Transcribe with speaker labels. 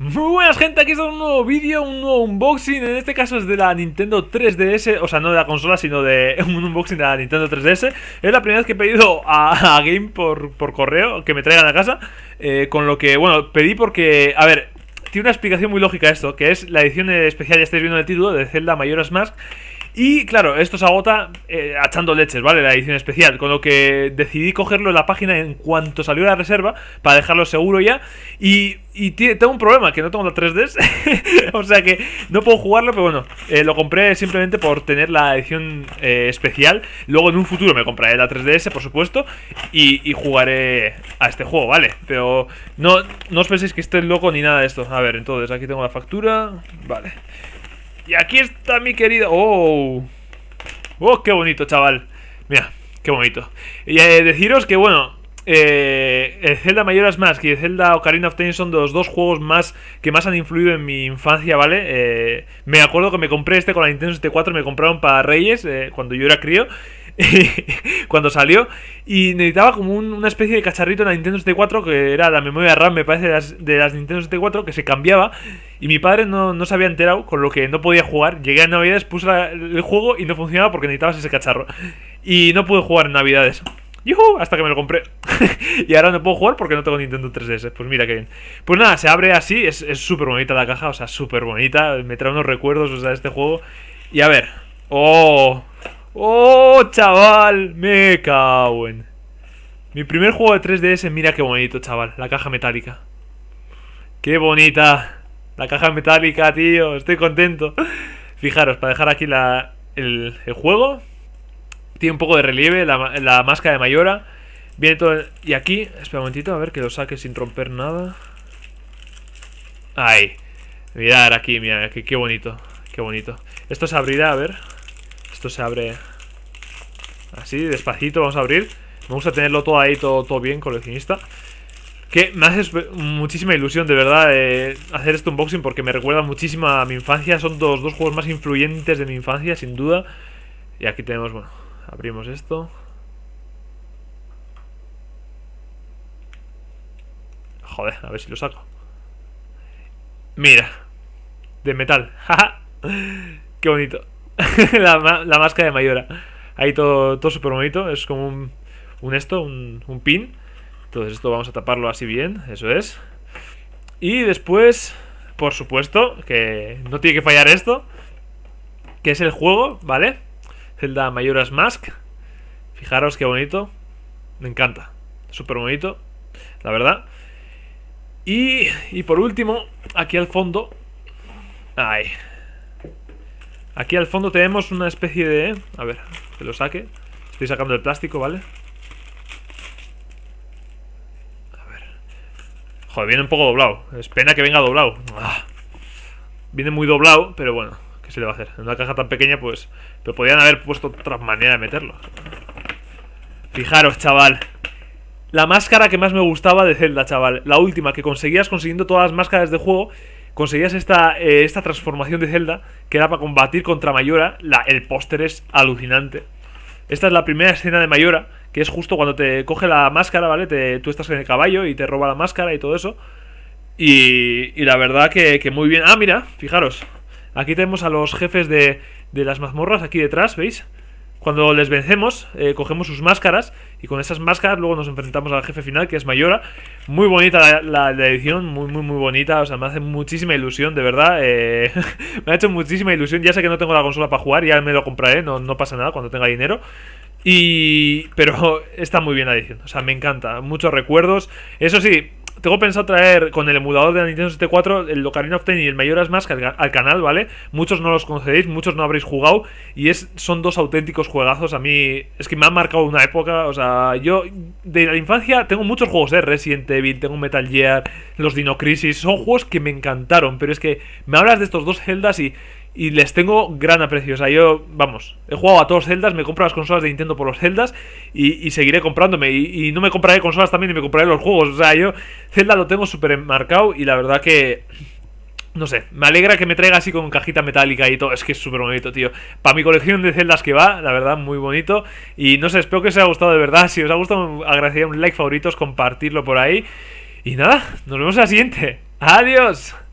Speaker 1: Muy buenas gente, aquí está un nuevo vídeo, un nuevo unboxing, en este caso es de la Nintendo 3DS, o sea, no de la consola, sino de un unboxing de la Nintendo 3DS. Es la primera vez que he pedido a, Game por, correo que me traigan a casa, eh, con lo que, bueno, pedí porque, a ver, tiene una explicación muy lógica esto, que es la edición especial, ya estáis viendo el título, de Zelda Majora's Mask, y claro, esto se agota echando achando leches, ¿vale? La edición especial. Con lo que decidí cogerlo en la página en cuanto salió la reserva para dejarlo seguro ya. Y, y tengo un problema, que no tengo la 3Ds. o sea que no puedo jugarlo, pero bueno, eh, lo compré simplemente por tener la edición eh, especial. Luego en un futuro me compraré la 3DS, por supuesto. Y, y, jugaré a este juego, ¿vale? Pero no, no os penséis que esté loco ni nada de esto. A ver, entonces aquí tengo la factura. Vale. Y aquí está mi querido ¡Oh! ¡Oh, qué bonito, chaval! Mira, qué bonito. Y eh, deciros que, bueno, eh, el Zelda Mayoras Mask y el Zelda Ocarina of Time son los dos juegos más que más han influido en mi infancia, ¿vale? Eh, me acuerdo que me compré este con la Nintendo 64, me compraron para Reyes cuando yo era crío. cuando salió. Y necesitaba como una especie de cacharrito en la Nintendo 64, que era la memoria RAM, me parece, de las, Nintendo 64, que se cambiaba. Y mi padre no, se había enterado, con lo que no podía jugar. Llegué a Navidades, puse el juego y no funcionaba porque necesitabas ese cacharro. Y no pude jugar en Navidades. ¡Yuhu! Hasta que me lo compré. y ahora no puedo jugar porque no tengo Nintendo 3DS. Pues mira qué bien. Pues nada, se abre así. Es súper bonita la caja. O sea, súper bonita. Me trae unos recuerdos, o sea, de este juego. Y a ver. ¡Oh! ¡Oh, chaval! Me cago en... Mi primer juego de 3DS, mira qué bonito, chaval. La caja metálica. ¡Qué bonita! La caja metálica, tío. Estoy contento. Fijaros, para dejar aquí el, juego. Tiene un poco de relieve, la, máscara de Mayora. Viene todo... y aquí, espera un momentito, a ver que lo saque sin romper nada. Ay, Mirad aquí, mirad, qué, qué bonito. Qué bonito. Esto se abrirá, a ver. Esto se abre así, despacito, vamos a abrir. Me gusta tenerlo todo ahí, todo, todo bien, coleccionista. Que me hace muchísima ilusión, de verdad, eh, hacer este unboxing porque me recuerda muchísimo a mi infancia. Son los dos juegos más influyentes de mi infancia, sin duda. Y aquí tenemos, bueno, abrimos esto. Joder, a ver si lo saco. Mira, de metal. ¡Qué bonito! la, máscara de Mayora. Ahí todo, todo súper bonito. Es como un, esto, un, pin. Entonces esto vamos a taparlo así bien, eso es. Y después, por supuesto, que no tiene que fallar esto. Que es el juego, ¿vale? Zelda Mayoras Mask. Fijaros qué bonito. Me encanta. Súper bonito, la verdad. Y, y por último, aquí al fondo... Ay, Aquí al fondo tenemos una especie de... A ver, que lo saque. Estoy sacando el plástico, ¿vale? A ver. Joder, viene un poco doblado. Es pena que venga doblado. Ah. Viene muy doblado, pero bueno. ¿Qué se le va a hacer? En una caja tan pequeña, pues... Pero podrían haber puesto otra manera de meterlo. Fijaros, chaval. La máscara que más me gustaba de Zelda, chaval. La última, que conseguías consiguiendo todas las máscaras de juego conseguías esta, eh, esta transformación de Zelda, que era para combatir contra Mayora. La, el póster es alucinante. Esta es la primera escena de Mayora, que es justo cuando te coge la máscara, ¿vale? Te, tú estás en el caballo y te roba la máscara y todo eso. Y, y la verdad que, muy bien. Ah, mira, fijaros. Aquí tenemos a los jefes de, de las mazmorras aquí detrás, ¿veis? Cuando les vencemos, eh, cogemos sus máscaras y con esas máscaras luego nos enfrentamos al jefe final, que es Mayora. Muy bonita la, edición, muy, muy, muy bonita. O sea, me hace muchísima ilusión, de verdad. Eh, me ha hecho muchísima ilusión. Ya sé que no tengo la consola para jugar, ya me lo compraré, no, no pasa nada cuando tenga dinero. Y. Pero está muy bien la edición. O sea, me encanta. Muchos recuerdos. Eso sí, tengo pensado traer con el emulador de la Nintendo 64 el Ocarina of Time y el Majora's Mask al, canal, ¿vale? Muchos no los conocéis, muchos no habréis jugado y es, son dos auténticos juegazos. A mí es que me han marcado una época, o sea, yo de la infancia tengo muchos juegos, ¿eh? Resident Evil, tengo Metal Gear, los Dino Crisis, son juegos que me encantaron, pero es que me hablas de estos dos celdas y y les tengo gran aprecio. O sea, yo, vamos, he jugado a todos celdas me compro las consolas de Nintendo por los celdas y, seguiré comprándome. Y, no me compraré consolas también y me compraré los juegos. O sea, yo Zelda lo tengo súper marcado y la verdad que... No sé, me alegra que me traiga así con cajita metálica y todo. Es que es súper bonito, tío. Para mi colección de celdas que va, la verdad, muy bonito. Y no sé, espero que os haya gustado de verdad. Si os ha gustado, agradecería un like, favoritos, compartirlo por ahí. Y nada, nos vemos en la siguiente. Adiós.